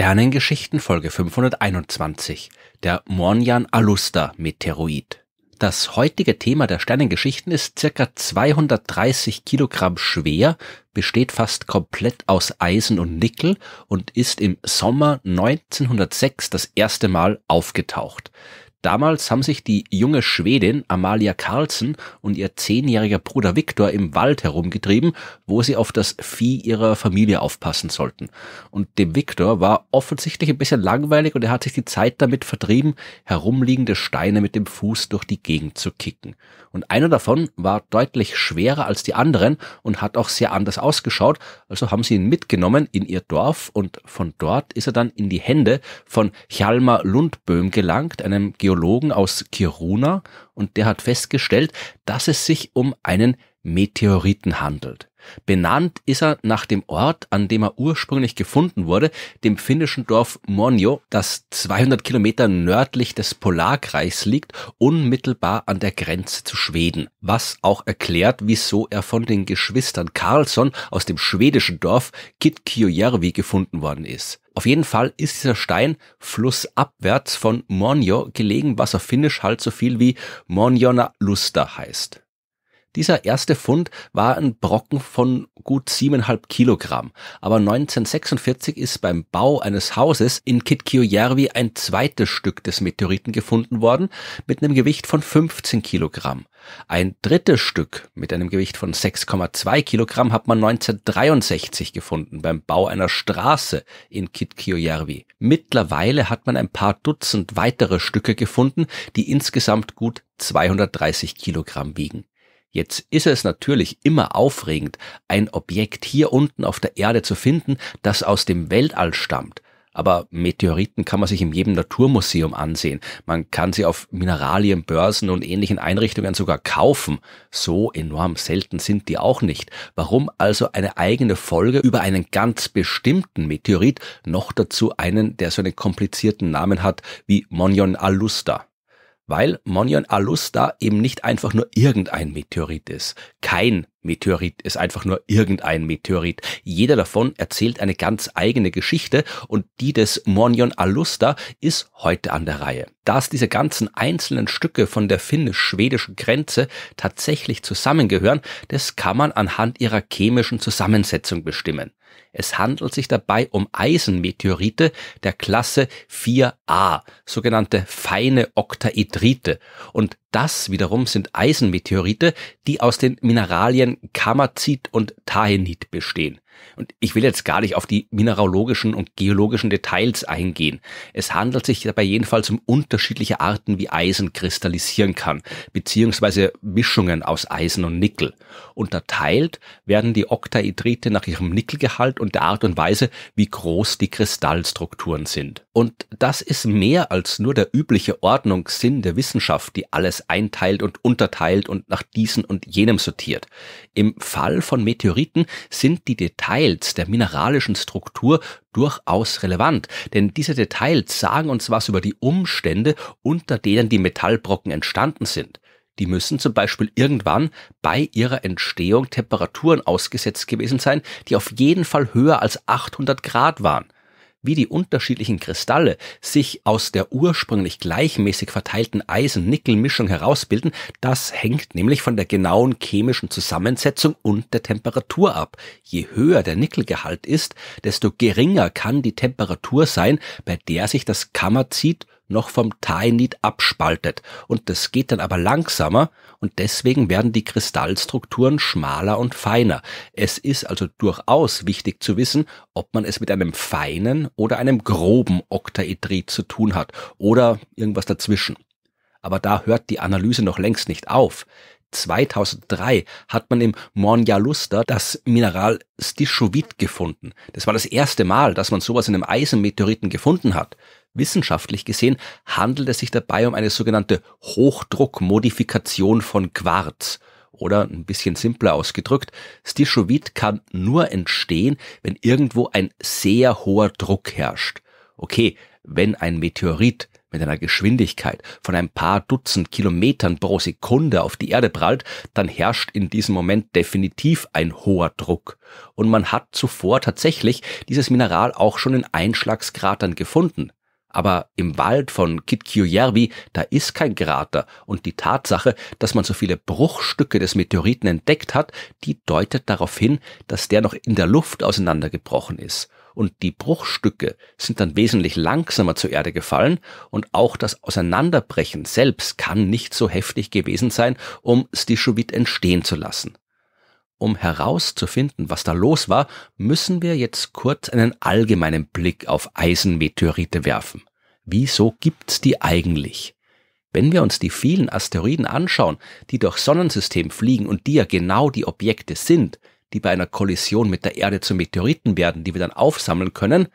Sternengeschichten Folge 521, der Mornjan Alusta Meteoroid. Das heutige Thema der Sternengeschichten ist circa 230 Kilogramm schwer, besteht fast komplett aus Eisen und Nickel und ist im Sommer 1906 das erste Mal aufgetaucht. Damals haben sich die junge Schwedin Amalia Carlsen und ihr zehnjähriger Bruder Viktor im Wald herumgetrieben, wo sie auf das Vieh ihrer Familie aufpassen sollten. Und dem Viktor war offensichtlich ein bisschen langweilig und er hat sich die Zeit damit vertrieben, herumliegende Steine mit dem Fuß durch die Gegend zu kicken. Und einer davon war deutlich schwerer als die anderen und hat auch sehr anders ausgeschaut, also haben sie ihn mitgenommen in ihr Dorf und von dort ist er dann in die Hände von Hjalmar Lundböhm gelangt, einem Ge Geologen aus Kiruna und der hat festgestellt, dass es sich um einen Meteoriten handelt. Benannt ist er nach dem Ort, an dem er ursprünglich gefunden wurde, dem finnischen Dorf Monjo, das 200 Kilometer nördlich des Polarkreis liegt, unmittelbar an der Grenze zu Schweden, was auch erklärt, wieso er von den Geschwistern Karlsson aus dem schwedischen Dorf Kitkiöjärvi gefunden worden ist. Auf jeden Fall ist dieser Stein flussabwärts von Monjo gelegen, was auf Finnisch halt so viel wie Monjona Lusta heißt. Dieser erste Fund war ein Brocken von gut siebeneinhalb Kilogramm. Aber 1946 ist beim Bau eines Hauses in Kitkiöjärvi ein zweites Stück des Meteoriten gefunden worden mit einem Gewicht von 15 Kilogramm. Ein drittes Stück mit einem Gewicht von 6,2 Kilogramm hat man 1963 gefunden beim Bau einer Straße in Kitkiöjärvi. Mittlerweile hat man ein paar Dutzend weitere Stücke gefunden, die insgesamt gut 230 Kilogramm wiegen. Jetzt ist es natürlich immer aufregend, ein Objekt hier unten auf der Erde zu finden, das aus dem Weltall stammt. Aber Meteoriten kann man sich in jedem Naturmuseum ansehen. Man kann sie auf Mineralienbörsen und ähnlichen Einrichtungen sogar kaufen. So enorm selten sind die auch nicht. Warum also eine eigene Folge über einen ganz bestimmten Meteorit, noch dazu einen, der so einen komplizierten Namen hat wie Monion Alusta? weil Monion Alusta eben nicht einfach nur irgendein Meteorit ist. Kein Meteorit ist einfach nur irgendein Meteorit. Jeder davon erzählt eine ganz eigene Geschichte und die des Monion Alusta ist heute an der Reihe. Da es diese ganzen einzelnen Stücke von der finnisch-schwedischen Grenze tatsächlich zusammengehören, das kann man anhand ihrer chemischen Zusammensetzung bestimmen. Es handelt sich dabei um Eisenmeteorite der Klasse 4a, sogenannte feine Oktaedrite. Und das wiederum sind Eisenmeteorite, die aus den Mineralien Kamazit und Tahenit bestehen. Und ich will jetzt gar nicht auf die mineralogischen und geologischen Details eingehen. Es handelt sich dabei jedenfalls um unterschiedliche Arten, wie Eisen kristallisieren kann, beziehungsweise Mischungen aus Eisen und Nickel. Unterteilt werden die Oktaedrite nach ihrem Nickelgehalt und der Art und Weise, wie groß die Kristallstrukturen sind. Und das ist mehr als nur der übliche Ordnungssinn der Wissenschaft, die alles einteilt und unterteilt und nach diesen und jenem sortiert. Im Fall von Meteoriten sind die Details der mineralischen Struktur durchaus relevant, denn diese Details sagen uns was über die Umstände, unter denen die Metallbrocken entstanden sind. Die müssen zum Beispiel irgendwann bei ihrer Entstehung Temperaturen ausgesetzt gewesen sein, die auf jeden Fall höher als 800 Grad waren wie die unterschiedlichen Kristalle sich aus der ursprünglich gleichmäßig verteilten Eisen-Nickel-Mischung herausbilden, das hängt nämlich von der genauen chemischen Zusammensetzung und der Temperatur ab. Je höher der Nickelgehalt ist, desto geringer kann die Temperatur sein, bei der sich das Kammerzit noch vom Tainit abspaltet. Und das geht dann aber langsamer und deswegen werden die Kristallstrukturen schmaler und feiner. Es ist also durchaus wichtig zu wissen, ob man es mit einem feinen oder einem groben Oktaedrit zu tun hat oder irgendwas dazwischen. Aber da hört die Analyse noch längst nicht auf. 2003 hat man im Monjaluster das Mineral Stischovit gefunden. Das war das erste Mal, dass man sowas in einem Eisenmeteoriten gefunden hat. Wissenschaftlich gesehen handelt es sich dabei um eine sogenannte Hochdruckmodifikation von Quarz. Oder ein bisschen simpler ausgedrückt, Stishovit kann nur entstehen, wenn irgendwo ein sehr hoher Druck herrscht. Okay, wenn ein Meteorit mit einer Geschwindigkeit von ein paar Dutzend Kilometern pro Sekunde auf die Erde prallt, dann herrscht in diesem Moment definitiv ein hoher Druck. Und man hat zuvor tatsächlich dieses Mineral auch schon in Einschlagskratern gefunden. Aber im Wald von Kitkiöjärvi, da ist kein Krater und die Tatsache, dass man so viele Bruchstücke des Meteoriten entdeckt hat, die deutet darauf hin, dass der noch in der Luft auseinandergebrochen ist. Und die Bruchstücke sind dann wesentlich langsamer zur Erde gefallen und auch das Auseinanderbrechen selbst kann nicht so heftig gewesen sein, um Stischowit entstehen zu lassen um herauszufinden, was da los war, müssen wir jetzt kurz einen allgemeinen Blick auf Eisenmeteorite werfen. Wieso gibt's die eigentlich? Wenn wir uns die vielen Asteroiden anschauen, die durch Sonnensystem fliegen und die ja genau die Objekte sind, die bei einer Kollision mit der Erde zu Meteoriten werden, die wir dann aufsammeln können,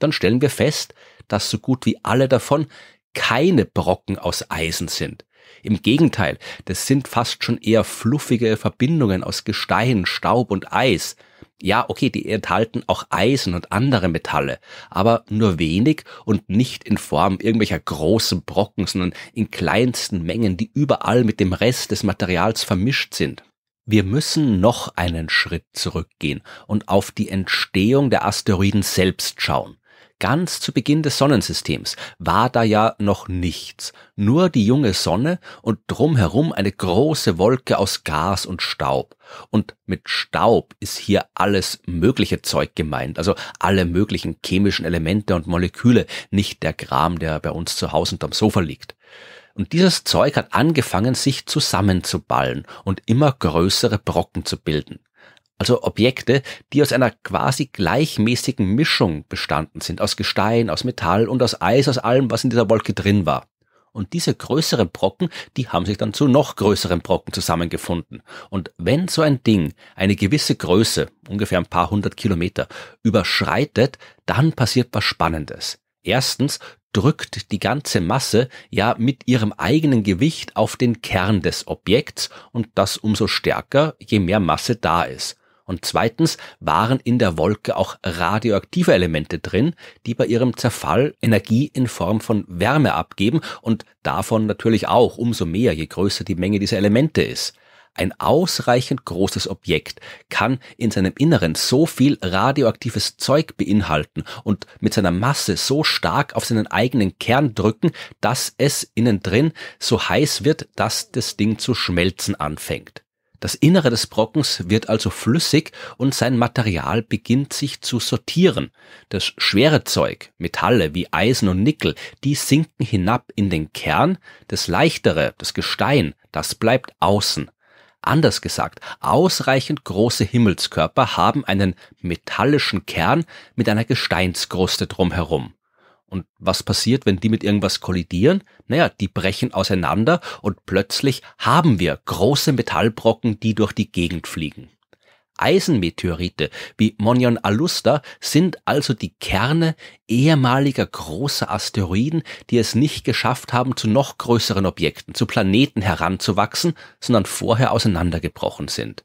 dann stellen wir fest, dass so gut wie alle davon keine Brocken aus Eisen sind, im Gegenteil, das sind fast schon eher fluffige Verbindungen aus Gestein, Staub und Eis. Ja, okay, die enthalten auch Eisen und andere Metalle, aber nur wenig und nicht in Form irgendwelcher großen Brocken, sondern in kleinsten Mengen, die überall mit dem Rest des Materials vermischt sind. Wir müssen noch einen Schritt zurückgehen und auf die Entstehung der Asteroiden selbst schauen ganz zu Beginn des Sonnensystems war da ja noch nichts, nur die junge Sonne und drumherum eine große Wolke aus Gas und Staub. Und mit Staub ist hier alles mögliche Zeug gemeint, also alle möglichen chemischen Elemente und Moleküle, nicht der Gram, der bei uns zu Hause unterm Sofa liegt. Und dieses Zeug hat angefangen, sich zusammenzuballen und immer größere Brocken zu bilden also Objekte, die aus einer quasi gleichmäßigen Mischung bestanden sind, aus Gestein, aus Metall und aus Eis, aus allem, was in dieser Wolke drin war. Und diese größeren Brocken, die haben sich dann zu noch größeren Brocken zusammengefunden. Und wenn so ein Ding eine gewisse Größe, ungefähr ein paar hundert Kilometer, überschreitet, dann passiert was Spannendes. Erstens drückt die ganze Masse ja mit ihrem eigenen Gewicht auf den Kern des Objekts und das umso stärker, je mehr Masse da ist. Und zweitens waren in der Wolke auch radioaktive Elemente drin, die bei ihrem Zerfall Energie in Form von Wärme abgeben und davon natürlich auch umso mehr, je größer die Menge dieser Elemente ist. Ein ausreichend großes Objekt kann in seinem Inneren so viel radioaktives Zeug beinhalten und mit seiner Masse so stark auf seinen eigenen Kern drücken, dass es innen drin so heiß wird, dass das Ding zu schmelzen anfängt. Das Innere des Brockens wird also flüssig und sein Material beginnt sich zu sortieren. Das schwere Zeug, Metalle wie Eisen und Nickel, die sinken hinab in den Kern, das leichtere, das Gestein, das bleibt außen. Anders gesagt, ausreichend große Himmelskörper haben einen metallischen Kern mit einer Gesteinskruste drumherum. Und was passiert, wenn die mit irgendwas kollidieren? Naja, die brechen auseinander und plötzlich haben wir große Metallbrocken, die durch die Gegend fliegen. Eisenmeteorite wie Monion Alusta sind also die Kerne ehemaliger großer Asteroiden, die es nicht geschafft haben, zu noch größeren Objekten, zu Planeten heranzuwachsen, sondern vorher auseinandergebrochen sind.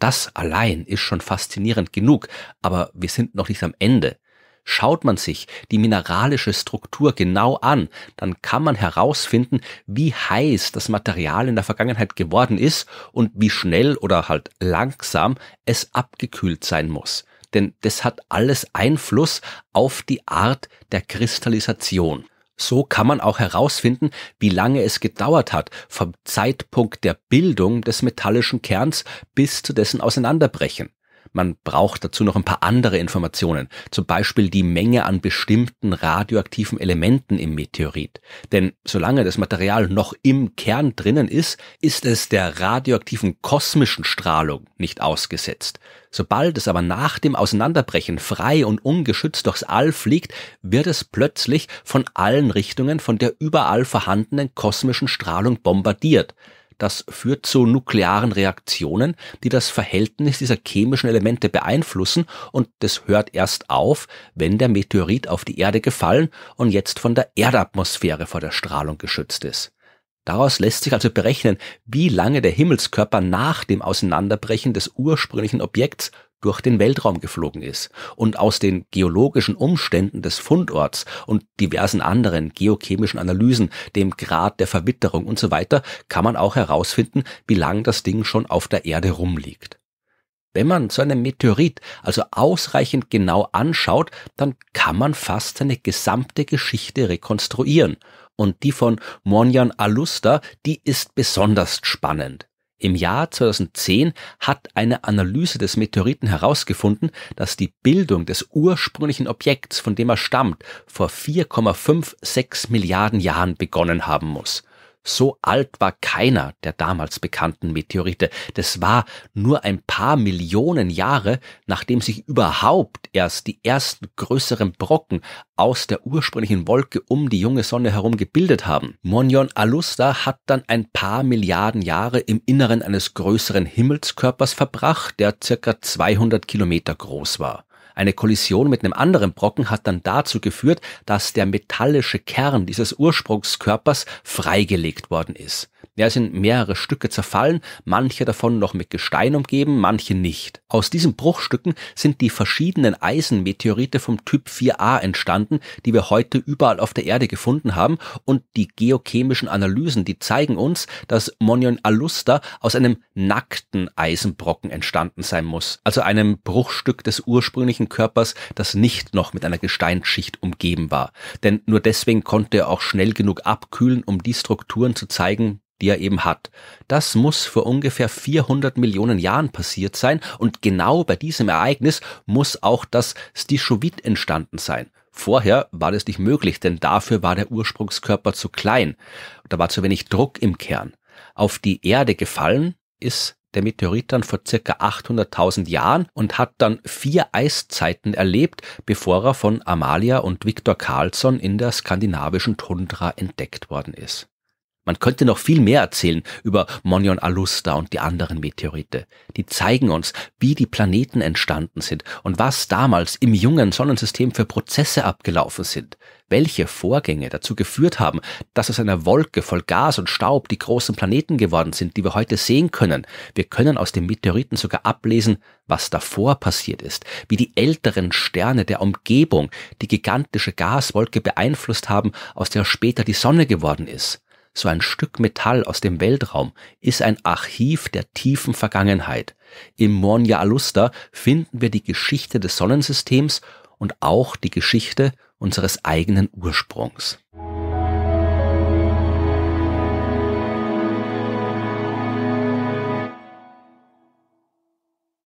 Das allein ist schon faszinierend genug, aber wir sind noch nicht am Ende. Schaut man sich die mineralische Struktur genau an, dann kann man herausfinden, wie heiß das Material in der Vergangenheit geworden ist und wie schnell oder halt langsam es abgekühlt sein muss. Denn das hat alles Einfluss auf die Art der Kristallisation. So kann man auch herausfinden, wie lange es gedauert hat, vom Zeitpunkt der Bildung des metallischen Kerns bis zu dessen Auseinanderbrechen. Man braucht dazu noch ein paar andere Informationen, zum Beispiel die Menge an bestimmten radioaktiven Elementen im Meteorit. Denn solange das Material noch im Kern drinnen ist, ist es der radioaktiven kosmischen Strahlung nicht ausgesetzt. Sobald es aber nach dem Auseinanderbrechen frei und ungeschützt durchs All fliegt, wird es plötzlich von allen Richtungen von der überall vorhandenen kosmischen Strahlung bombardiert. Das führt zu nuklearen Reaktionen, die das Verhältnis dieser chemischen Elemente beeinflussen und das hört erst auf, wenn der Meteorit auf die Erde gefallen und jetzt von der Erdatmosphäre vor der Strahlung geschützt ist. Daraus lässt sich also berechnen, wie lange der Himmelskörper nach dem Auseinanderbrechen des ursprünglichen Objekts durch den Weltraum geflogen ist und aus den geologischen Umständen des Fundorts und diversen anderen geochemischen Analysen, dem Grad der Verwitterung und so weiter, kann man auch herausfinden, wie lang das Ding schon auf der Erde rumliegt. Wenn man so einen Meteorit also ausreichend genau anschaut, dann kann man fast seine gesamte Geschichte rekonstruieren. Und die von Monjan Alusta, die ist besonders spannend. Im Jahr 2010 hat eine Analyse des Meteoriten herausgefunden, dass die Bildung des ursprünglichen Objekts, von dem er stammt, vor 4,56 Milliarden Jahren begonnen haben muss. So alt war keiner der damals bekannten Meteorite. Das war nur ein paar Millionen Jahre, nachdem sich überhaupt erst die ersten größeren Brocken aus der ursprünglichen Wolke um die junge Sonne herum gebildet haben. Monion Alusta hat dann ein paar Milliarden Jahre im Inneren eines größeren Himmelskörpers verbracht, der circa 200 Kilometer groß war. Eine Kollision mit einem anderen Brocken hat dann dazu geführt, dass der metallische Kern dieses Ursprungskörpers freigelegt worden ist. Ja, ist in mehrere Stücke zerfallen, manche davon noch mit Gestein umgeben, manche nicht. Aus diesen Bruchstücken sind die verschiedenen Eisenmeteorite vom Typ 4a entstanden, die wir heute überall auf der Erde gefunden haben und die geochemischen Analysen, die zeigen uns, dass Monion Alusta aus einem nackten Eisenbrocken entstanden sein muss, also einem Bruchstück des ursprünglichen Körpers, das nicht noch mit einer Gesteinsschicht umgeben war. Denn nur deswegen konnte er auch schnell genug abkühlen, um die Strukturen zu zeigen, die er eben hat. Das muss vor ungefähr 400 Millionen Jahren passiert sein und genau bei diesem Ereignis muss auch das Stichowit entstanden sein. Vorher war das nicht möglich, denn dafür war der Ursprungskörper zu klein. Da war zu wenig Druck im Kern. Auf die Erde gefallen ist der Meteorit dann vor circa 800.000 Jahren und hat dann vier Eiszeiten erlebt, bevor er von Amalia und Viktor Carlsson in der skandinavischen Tundra entdeckt worden ist. Man könnte noch viel mehr erzählen über Monion Alusta und die anderen Meteorite. Die zeigen uns, wie die Planeten entstanden sind und was damals im jungen Sonnensystem für Prozesse abgelaufen sind, welche Vorgänge dazu geführt haben, dass aus einer Wolke voll Gas und Staub die großen Planeten geworden sind, die wir heute sehen können. Wir können aus den Meteoriten sogar ablesen, was davor passiert ist, wie die älteren Sterne der Umgebung die gigantische Gaswolke beeinflusst haben, aus der später die Sonne geworden ist. So ein Stück Metall aus dem Weltraum ist ein Archiv der tiefen Vergangenheit. Im Monja Alusta finden wir die Geschichte des Sonnensystems und auch die Geschichte unseres eigenen Ursprungs.